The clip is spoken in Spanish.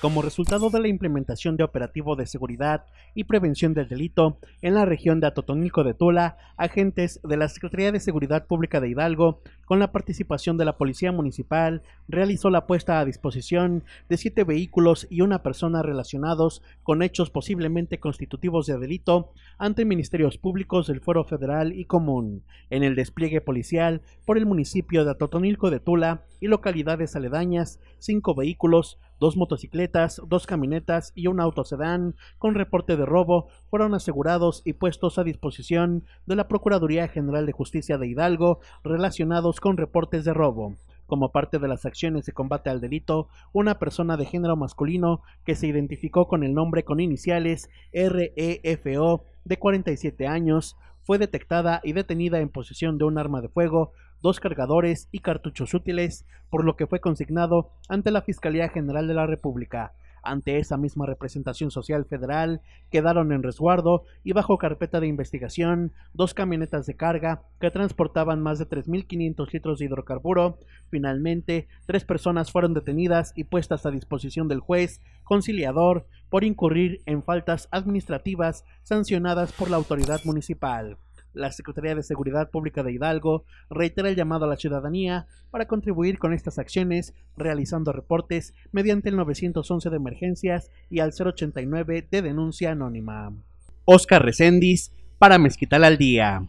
como resultado de la implementación de operativo de seguridad y prevención del delito en la región de Atotónico de Tula, agentes de la Secretaría de Seguridad Pública de Hidalgo con la participación de la Policía Municipal, realizó la puesta a disposición de siete vehículos y una persona relacionados con hechos posiblemente constitutivos de delito ante ministerios públicos del Foro Federal y Común, en el despliegue policial por el municipio de Atotonilco de Tula y localidades aledañas, cinco vehículos, dos motocicletas, dos camionetas y un auto sedán con reporte de robo fueron asegurados y puestos a disposición de la Procuraduría General de Justicia de Hidalgo relacionados con reportes de robo. Como parte de las acciones de combate al delito, una persona de género masculino que se identificó con el nombre con iniciales REFO de 47 años fue detectada y detenida en posesión de un arma de fuego, dos cargadores y cartuchos útiles, por lo que fue consignado ante la Fiscalía General de la República. Ante esa misma representación social federal, quedaron en resguardo y bajo carpeta de investigación dos camionetas de carga que transportaban más de 3.500 litros de hidrocarburo. Finalmente, tres personas fueron detenidas y puestas a disposición del juez conciliador por incurrir en faltas administrativas sancionadas por la autoridad municipal. La Secretaría de Seguridad Pública de Hidalgo reitera el llamado a la ciudadanía para contribuir con estas acciones, realizando reportes mediante el 911 de emergencias y al 089 de denuncia anónima. Oscar Recendis para Mezquital al Día.